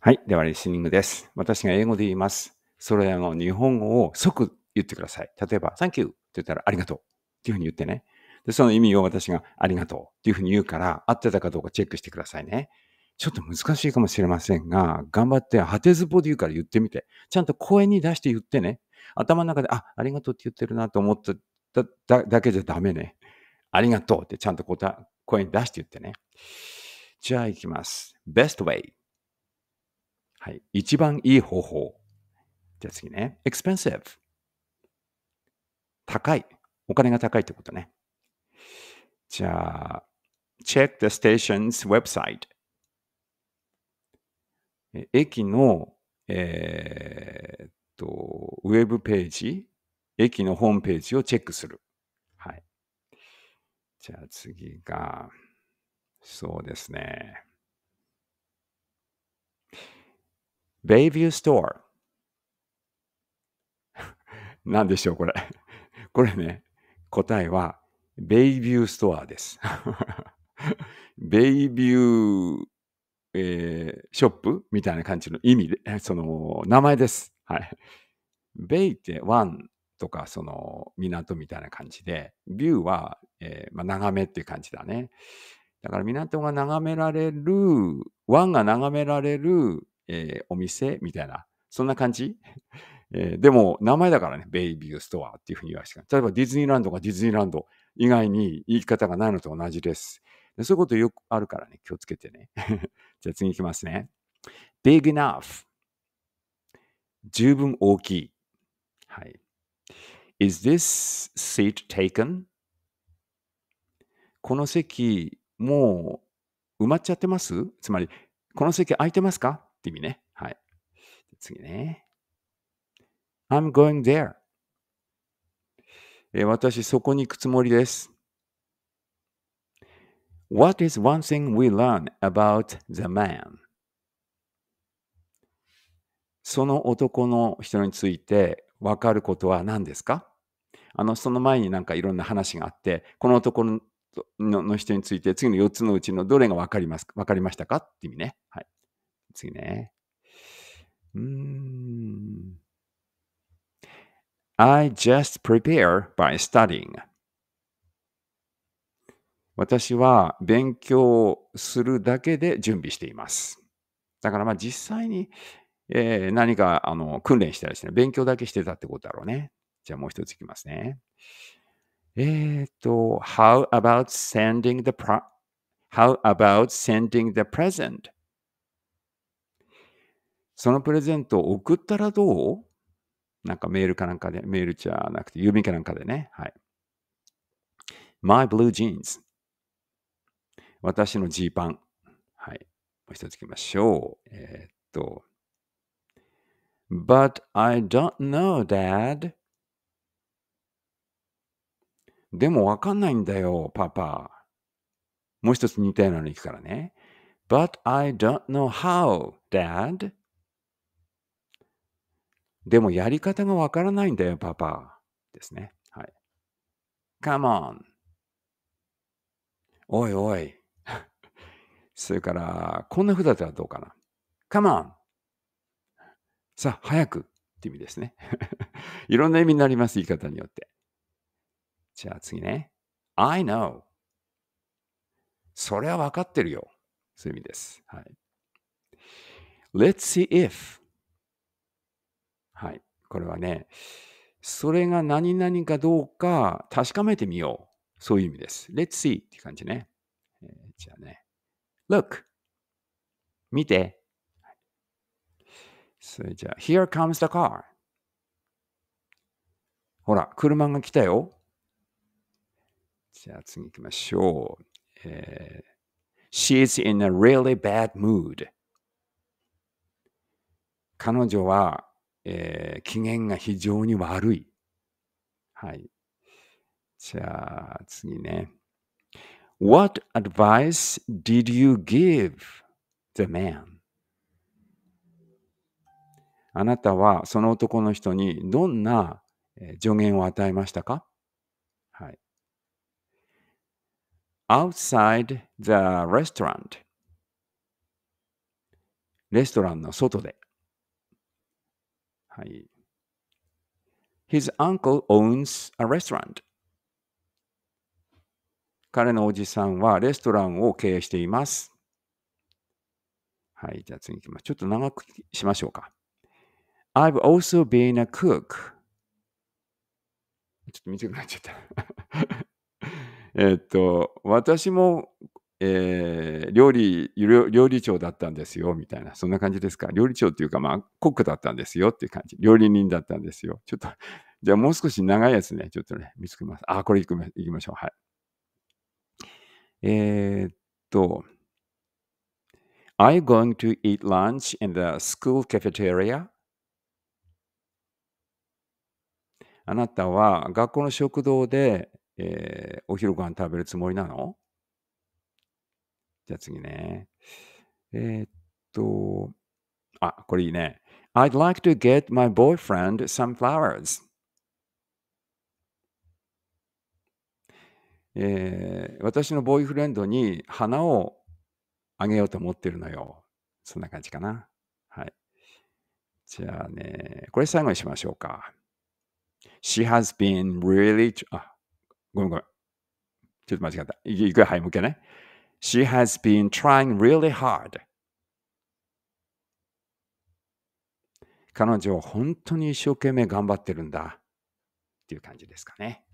はい。では、リスニングです。私が英語で言います。それの日本語を即言ってください。例えば、Thank you って言ったら、ありがとうっていうふうに言ってね。で、その意味を私がありがとうっていうふうに言うから、合ってたかどうかチェックしてくださいね。ちょっと難しいかもしれませんが、頑張って果てずぼで言うから言ってみて。ちゃんと声に出して言ってね。頭の中で、あ、ありがとうって言ってるなと思っただだけじゃダメね。ありがとうってちゃんと声に出して言ってね。じゃあ行きます。Best way はい。一番いい方法。じゃあ次ね。expensive。高い。お金が高いってことね。じゃあ、check the station's website。駅の、えー、っと、ウェブページ、駅のホームページをチェックする。はい。じゃあ次が、そうですね。ベイビューストア。何でしょう、これ。これね、答えは、ベイビューストアです。ベイビュー、えー、ショップみたいな感じの意味で、その、名前です。はい。ベイってワンとか、その、港みたいな感じで、ビューは、えー、まあ、眺めっていう感じだね。だから港が眺められる、湾が眺められるえー、お店みたいな、そんな感じ、えー、でも、名前だからね、ベイビューストアっていうふうに言われて例えばディズニーランドがディズニーランド以外に言い方がないのと同じです。でそういうことよくあるからね、気をつけてね。じゃあ次行きますね。big enough 十分大きい。はい。Is this seat taken? この席、もう埋まっちゃってますつまり、この席空いてますかって意味ね。はい。次ね。I'm going there. え私、そこに行くつもりです。What is one thing we learn about the man? その男の人について分かることは何ですかあの、その前になんかいろんな話があって、この男のの人について次の4つのうちのどれが分かります分かりましたかって意味ね。はい。次ね。うん。I just prepare by studying. 私は勉強するだけで準備しています。だからまあ実際に、えー、何かあの訓練したりして、ね、勉強だけしてたってことだろうね。じゃあもう一ついきますね。えっ、ー、と、How about sending the, pro- How about sending the present? そのプレゼントを送ったらどうなんかメールかなんかで、メールじゃなくて、郵便かなんかでね。はい。My blue jeans。私のジーパン。はい。もう一つ行きましょう。えー、っと。But I don't know, Dad. でもわかんないんだよ、パパ。もう一つ似たようなのに行くからね。But I don't know how, Dad. でもやり方がわからないんだよ、パパ。ですね。はい。come on! おいおい。それから、こんな札ではどうかな。come on! さあ、早くって意味ですね。いろんな意味になります、言い方によって。じゃあ次ね。I know. それは分かってるよ。そういう意味です。はい。Let's see if はい。これはね、それが何々かどうか確かめてみよう。そういう意味です。Let's see って感じね。えー、じゃあね。Look! 見て。それじゃあ、Here comes the car. ほら、車が来たよ。じゃあ次行きましょう。えー、She's in a really bad mood. 彼女はえー、機嫌が非常に悪い。はい。じゃあ、次ね。What advice did you give the man? あなたはその男の人にどんな助言を与えましたかはい。outside the restaurant レストランの外で。はい。His uncle owns a restaurant. 彼のおじさんはレストランを経営しています。はい、じゃあ次行きます。ちょっと長くしましょうか。I've also been a cook. ちょっと短くなっちゃった えっと、私もえー、料理料理長だったんですよみたいなそんな感じですか料理長っていうかまあコックだったんですよっていう感じ料理人だったんですよちょっと じゃあもう少し長いやつねちょっとね見つけますあこれいきましょうはいえー、っと Are you going to eat lunch in the school cafeteria? あなたは学校の食堂で、えー、お昼ご飯食べるつもりなのじゃあ次ね。えー、っと、あ、これいいね。I'd like to get my boyfriend some flowers. えー、私のボーイフレンドに花をあげようと思ってるのよ。そんな感じかな。はい。じゃあね、これ最後にしましょうか。She has been really... あ、ごめんごめん。ちょっと間違った。いくよ、はい、もう一ね。She has been trying really hard. 彼女は本当に一生懸命頑張ってるんだっていう感じですかね。